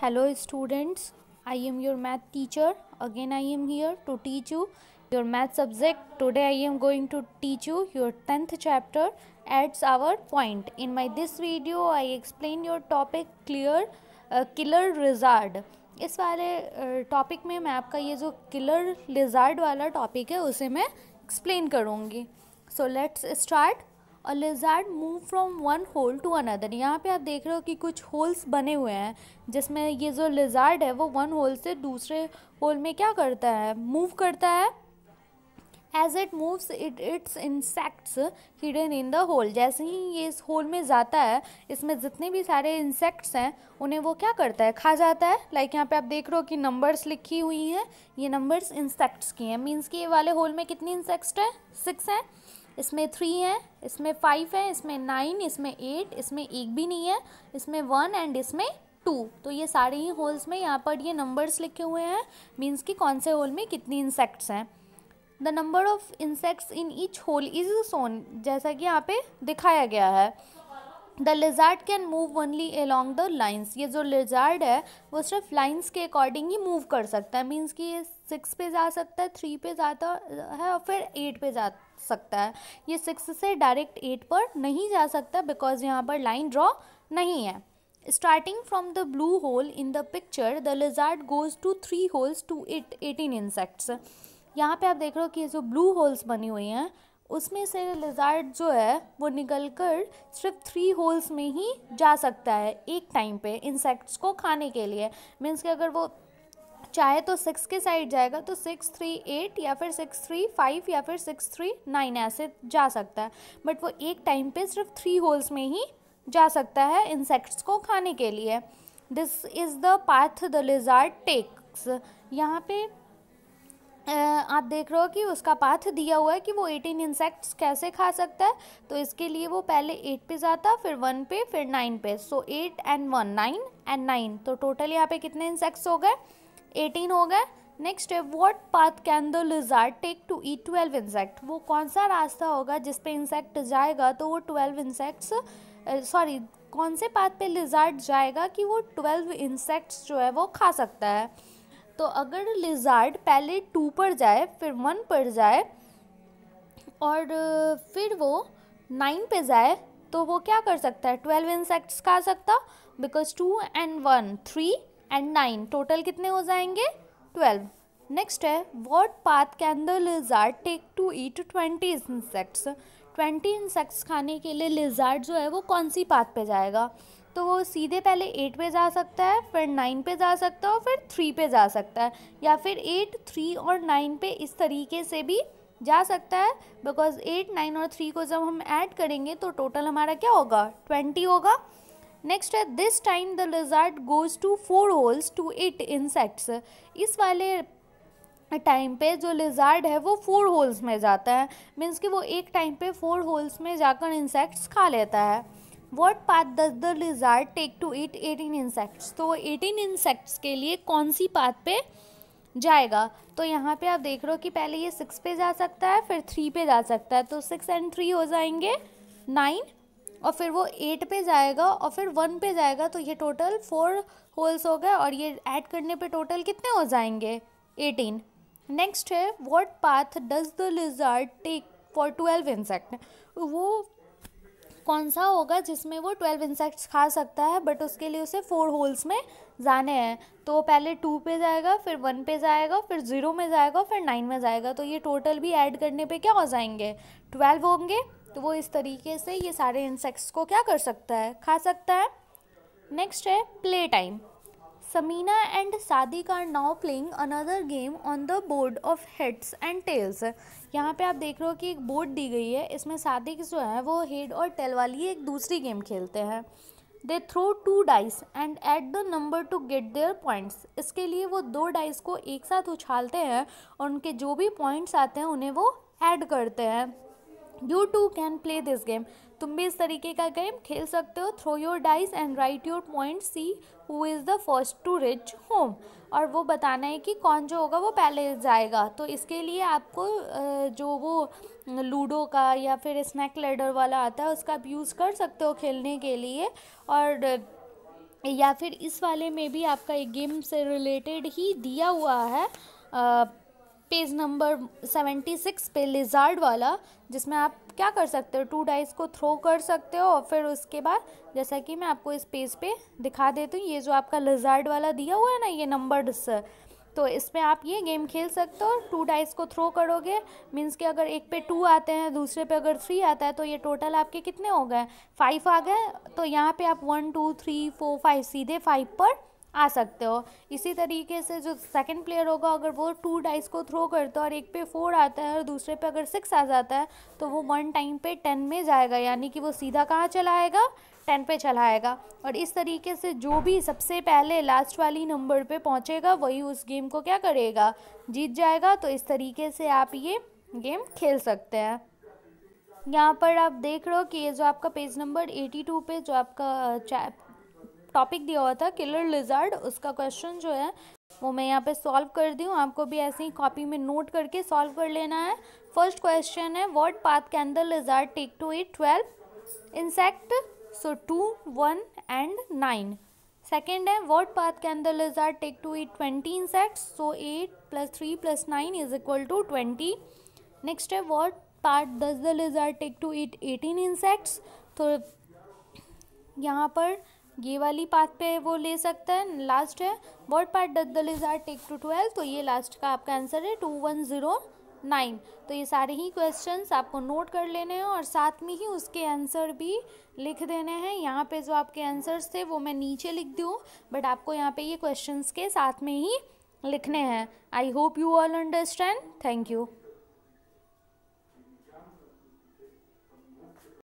hello students I am your math teacher again I am here to teach you your math subject today I am going to teach you your tenth chapter it's our point in my this video I explain your topic clear killer lizard इस वाले topic uh, में मैं आपका ये जो killer रिजार्ड वाला topic है उसे मैं एक्सप्लेन करूँगी so let's start a lizard move from one hole to another यहाँ पे आप देख रहे हो कि कुछ होल्स बने हुए हैं जिसमें ये जो लेजार्ड है वो वन होल से दूसरे होल में क्या करता है मूव करता है as it moves it eats insects hidden in the hole जैसे ही ये इस होल में जाता है इसमें जितने भी सारे इंसेक्ट्स हैं उन्हें वो क्या करता है खा जाता है लाइक like यहाँ पे आप देख रहे हो कि नंबर्स लिखी हुई हैं ये नंबर्स इंसेक्ट्स की हैं मीन्स कि ये वाले होल में कितनी इंसेक्ट्स हैं सिक्स हैं इसमें थ्री है इसमें फाइव है इसमें नाइन इसमें एट इसमें एक भी नहीं है इसमें वन एंड इसमें टू तो ये सारे ही होल्स में यहाँ पर ये नंबर्स लिखे हुए हैं मीन्स कि कौन से होल में कितनी इंसेक्ट्स हैं the number of insects in each hole is shown जैसा कि यहाँ पे दिखाया गया है the lizard can move only along the lines ये जो लिजार्ड है वो सिर्फ लाइन्स के अकॉर्डिंग ही मूव कर सकता है मीन्स कि ये सिक्स पे जा सकता है थ्री पे जाता है और फिर एट पे जाता सकता है ये सिक्स से डायरेक्ट एट पर नहीं जा सकता बिकॉज यहाँ पर लाइन ड्रॉ नहीं है starting from the blue hole in the picture the lizard goes to three holes to eat eighteen insects यहाँ पे आप देख रहे हो कि जो ब्लू होल्स बनी हुई हैं उसमें से लिजार्ट जो है वो निकल कर सिर्फ थ्री होल्स में ही जा सकता है एक टाइम पे इंसेक्ट्स को खाने के लिए मीन्स कि अगर वो चाहे तो सिक्स के साइड जाएगा तो सिक्स थ्री एट या फिर सिक्स थ्री फाइव या फिर सिक्स थ्री नाइन ऐसे जा सकता है बट वो एक टाइम पे सिर्फ थ्री होल्स में ही जा सकता है इंसेक्ट्स को खाने के लिए this is the path the lizard takes यहाँ पे आप देख रहे हो कि उसका पाथ दिया हुआ है कि वो एटीन इंसेक्ट्स कैसे खा सकता है तो इसके लिए वो पहले एट पे जाता फिर वन पे फिर नाइन पे so eight and one nine and nine तो टोटल यहाँ पे कितने इंसेक्ट्स हो गए एटीन हो गए नेक्स्ट है what path can the lizard take to eat twelve insect वो कौन सा रास्ता होगा जिस पे इंसेक्ट जाएगा तो वो ट्वेल्व इंसेक्ट्स सॉरी कौन से पाथ पे लिजार्ड जाएगा कि वो ट्वेल्व इंसेक्ट्स जो है वो खा सकता है तो अगर लिजार्ड पहले टू पर जाए फिर वन पर जाए और फिर वो नाइन पे जाए तो वो क्या कर सकता है ट्वेल्व इंसेक्ट्स खा सकता because two and one three and nine total कितने हो जाएंगे ट्वेल्व नेक्स्ट है what path can the lizard take to eat twenty insects twenty insects खाने के लिए लिजार्ट जो है वो कौन सी पाथ पे जाएगा तो वो सीधे पहले एट पे जा सकता है फिर नाइन पे जा सकता है और फिर थ्री पे जा सकता है या फिर एट थ्री और नाइन पे इस तरीके से भी जा सकता है बिकॉज एट नाइन और थ्री को जब हम ऐड करेंगे तो टोटल हमारा क्या होगा ट्वेंटी होगा नेक्स्ट है this time the lizard goes to four holes to eat insects इस वाले टाइम पे जो लिजार्ड है वो फोर होल्स में जाता है मीन्स कि वो एक टाइम पे फोर होल्स में जाकर इंसेक्ट्स खा लेता है what path does the lizard take to eat eighteen insects तो एटीन इंसेक्ट्स के लिए कौन सी पाथ पे जाएगा तो यहाँ पे आप देख रहे हो कि पहले ये सिक्स पे जा सकता है फिर थ्री पे जा सकता है तो सिक्स एंड थ्री हो जाएंगे नाइन और फिर वो एट पे जाएगा और फिर वन पे जाएगा तो ये टोटल फोर होल्स हो गए और ये ऐड करने पे टोटल कितने हो जाएंगे एटीन नेक्स्ट है what path does the lizard take for twelve insect वो कौन सा होगा जिसमें वो ट्वेल्व इंसेक्ट्स खा सकता है बट उसके लिए उसे फोर होल्स में जाने हैं तो पहले टू पे जाएगा फिर वन पे जाएगा फिर ज़ीरो में जाएगा फिर नाइन में जाएगा तो ये टोटल भी ऐड करने पे क्या हो जाएंगे ट्वेल्व होंगे तो वो इस तरीके से ये सारे इंसेक्ट्स को क्या कर सकता है खा सकता है नेक्स्ट है play time Samina and Sadiq are now playing another game on the board of heads and tails यहाँ पे आप देख रहे हो कि एक बोर्ड दी गई है इसमें सादिक जो है वो हेड और टेल वाली एक दूसरी गेम खेलते हैं they throw two dice and add the number to get their points इसके लिए वो दो डाइस को एक साथ उछालते हैं और उनके जो भी पॉइंट्स आते हैं उन्हें वो ऐड करते हैं you too can play this game तुम भी इस तरीके का गेम खेल सकते हो throw your dice and write your point see who is the first to reach home और वो बताना है कि कौन जो होगा वो पहले जाएगा तो इसके लिए आपको जो वो लूडो का या फिर स्नैक लेडर वाला आता है उसका आप यूज़ कर सकते हो खेलने के लिए और या फिर इस वाले में भी आपका एक गेम से रिलेटेड ही दिया हुआ है पेज नंबर सेवेंटी सिक्स पे लिजार्ड वाला जिसमें आप क्या कर सकते हो टू डाइस को थ्रो कर सकते हो और फिर उसके बाद जैसा कि मैं आपको इस पेज पे दिखा देती हूँ ये जो आपका लिजार्ड वाला दिया हुआ है ना ये नंबर तो इसमें आप ये गेम खेल सकते हो टू डाइस को थ्रो करोगे मीन्स कि अगर एक पे टू आते हैं दूसरे पे अगर थ्री आता है तो ये टोटल आपके कितने हो गए फाइव आ गए तो यहाँ पे आप one two three four five सीधे फाइव पर आ सकते हो इसी तरीके से जो सेकंड प्लेयर होगा अगर वो टू डाइस को थ्रो करता है और एक पे फोर आता है और दूसरे पे अगर सिक्स आ जाता है तो वो वन टाइम पे टेन में जाएगा यानी कि वो सीधा कहाँ चलाएगा टेन पे चलाएगा और इस तरीके से जो भी सबसे पहले लास्ट वाली नंबर पे पहुँचेगा वही उस गेम को क्या करेगा जीत जाएगा तो इस तरीके से आप ये गेम खेल सकते हैं यहाँ पर आप देख रहे हो कि ये जो आपका पेज नंबर 82 पे जो आपका टॉपिक दिया हुआ था किलर लिजार्ड उसका क्वेश्चन जो है वो मैं यहाँ पे सॉल्व कर दी हूँ आपको भी ऐसे ही कॉपी में नोट करके सॉल्व कर लेना है फर्स्ट क्वेश्चन है what path can the lizard take to eat twelve insect so two one and nine second है what path can the lizard take to eat twenty insects so eight plus three plus nine is equal to twenty next है what part does the lizard take to eat eighteen insects तो यहाँ पर ये वाली path पे वो ले सकता है लास्ट है word part dull is are take to twelve तो ये लास्ट का आपका आंसर है टू वन ज़ीरो नाइन तो ये सारे ही क्वेश्चंस आपको नोट कर लेने हैं और साथ में ही उसके आंसर भी लिख देने हैं यहाँ पे जो आपके आंसर्स थे वो मैं नीचे लिख दूँ बट आपको यहाँ पे ये क्वेश्चंस के साथ में ही लिखने हैं I hope you all understand thank you